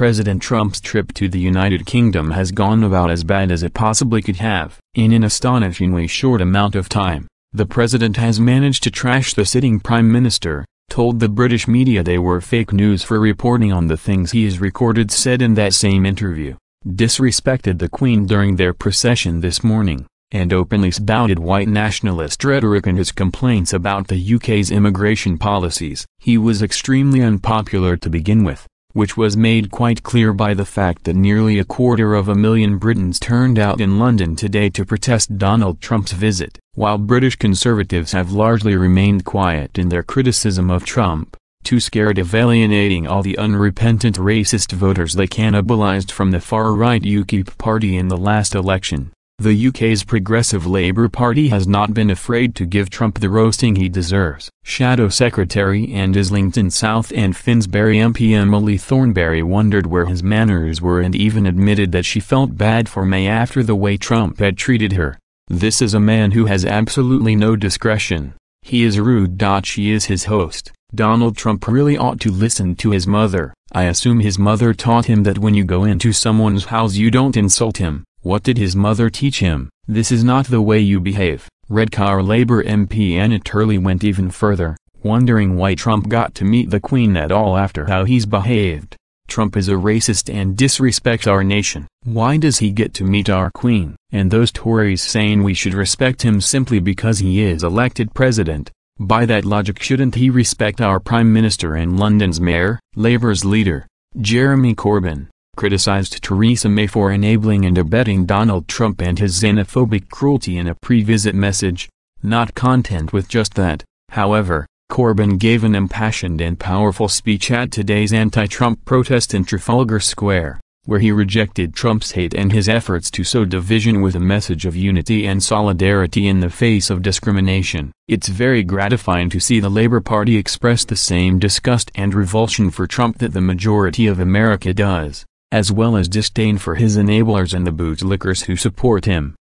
President Trump's trip to the United Kingdom has gone about as bad as it possibly could have. In an astonishingly short amount of time, the president has managed to trash the sitting prime minister, told the British media they were fake news for reporting on the things he is recorded said in that same interview, disrespected the Queen during their procession this morning, and openly spouted white nationalist rhetoric and his complaints about the UK's immigration policies. He was extremely unpopular to begin with, which was made quite clear by the fact that nearly a quarter of a million Britons turned out in London today to protest Donald Trump's visit. While British conservatives have largely remained quiet in their criticism of Trump, too scared of alienating all the unrepentant racist voters they cannibalized from the far-right UKIP party in the last election. The UK's Progressive Labour Party has not been afraid to give Trump the roasting he deserves. Shadow Secretary and Islington South and Finsbury MP Emily Thornberry wondered where his manners were and even admitted that she felt bad for May after the way Trump had treated her. This is a man who has absolutely no discretion. He is rude. She is his host. Donald Trump really ought to listen to his mother. I assume his mother taught him that when you go into someone's house you don't insult him. What did his mother teach him? This is not the way you behave. Redcar Labour MP Anna Turley went even further, wondering why Trump got to meet the Queen at all after how he's behaved. Trump is a racist and disrespects our nation. Why does he get to meet our Queen? And those Tories saying we should respect him simply because he is elected president. By that logic shouldn't he respect our Prime Minister and London's Mayor, Labour's leader, Jeremy Corbyn? criticized Theresa May for enabling and abetting Donald Trump and his xenophobic cruelty in a pre-visit message. Not content with just that, however, Corbyn gave an impassioned and powerful speech at today's anti-Trump protest in Trafalgar Square, where he rejected Trump's hate and his efforts to sow division with a message of unity and solidarity in the face of discrimination. It's very gratifying to see the Labour Party express the same disgust and revulsion for Trump that the majority of America does as well as disdain for his enablers and the bootlickers who support him.